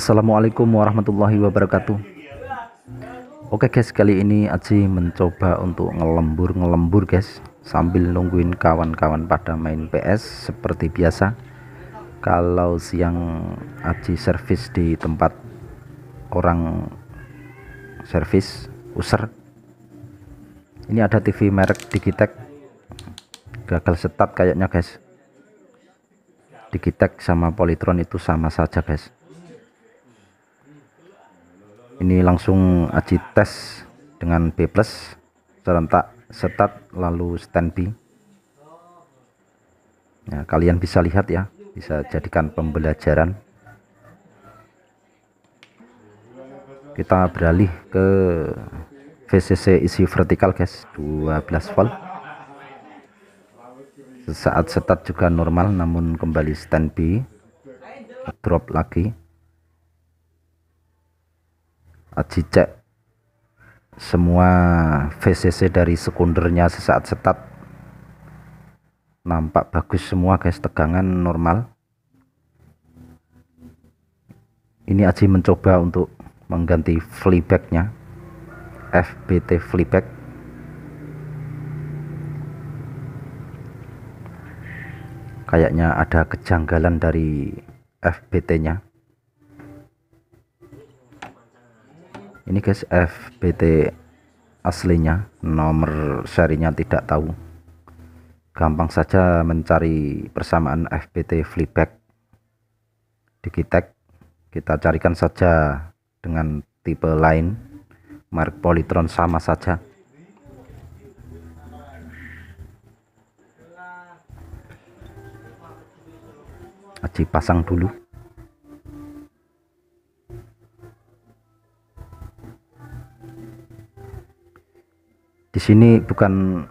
Assalamualaikum warahmatullahi wabarakatuh Oke guys kali ini Aji mencoba untuk ngelembur-ngelembur guys Sambil nungguin kawan-kawan pada main PS seperti biasa Kalau siang Aji servis di tempat orang servis user Ini ada TV merek Digitek Gagal setat kayaknya guys Digitek sama Polytron itu sama saja guys ini langsung aji tes dengan B plus serentak setat lalu stand B nah, kalian bisa lihat ya bisa jadikan pembelajaran kita beralih ke VCC isi vertikal guys 12 volt sesaat setat juga normal namun kembali stand B drop lagi cek semua VCC dari sekundernya sesaat setat nampak bagus semua guys tegangan normal ini Aji mencoba untuk mengganti flybacknya FBT flyback kayaknya ada kejanggalan dari FBT nya ini guys FPT aslinya nomor serinya tidak tahu gampang saja mencari persamaan FPT flipback di Kitek kita carikan saja dengan tipe lain merek Polytron sama saja Aci pasang dulu di sini bukan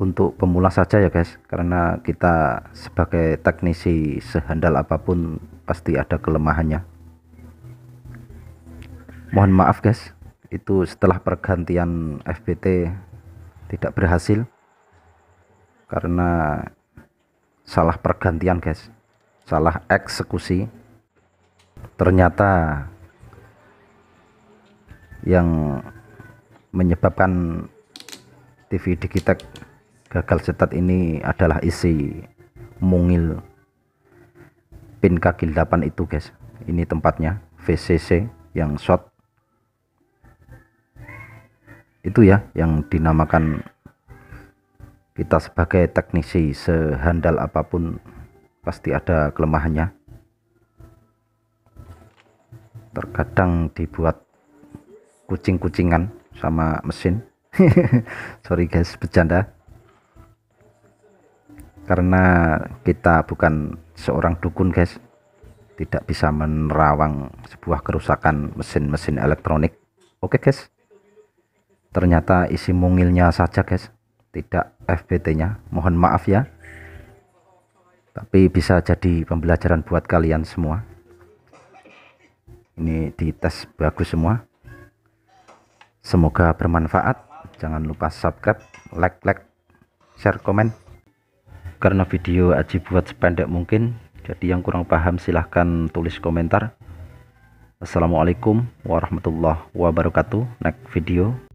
untuk pemula saja ya guys karena kita sebagai teknisi sehandal apapun pasti ada kelemahannya mohon maaf guys itu setelah pergantian FPT tidak berhasil karena salah pergantian guys salah eksekusi ternyata yang menyebabkan TV Digitek gagal cetak ini adalah isi mungil pin kaki 8 itu guys ini tempatnya VCC yang short itu ya yang dinamakan kita sebagai teknisi sehandal apapun pasti ada kelemahannya terkadang dibuat kucing-kucingan sama mesin sorry guys bercanda karena kita bukan seorang dukun guys tidak bisa menerawang sebuah kerusakan mesin-mesin elektronik oke okay, guys ternyata isi mungilnya saja guys tidak FBT nya mohon maaf ya tapi bisa jadi pembelajaran buat kalian semua ini di tes bagus semua semoga bermanfaat jangan lupa subscribe like like share komen karena video Aji buat sependek mungkin jadi yang kurang paham silahkan tulis komentar Assalamualaikum warahmatullahi wabarakatuh next video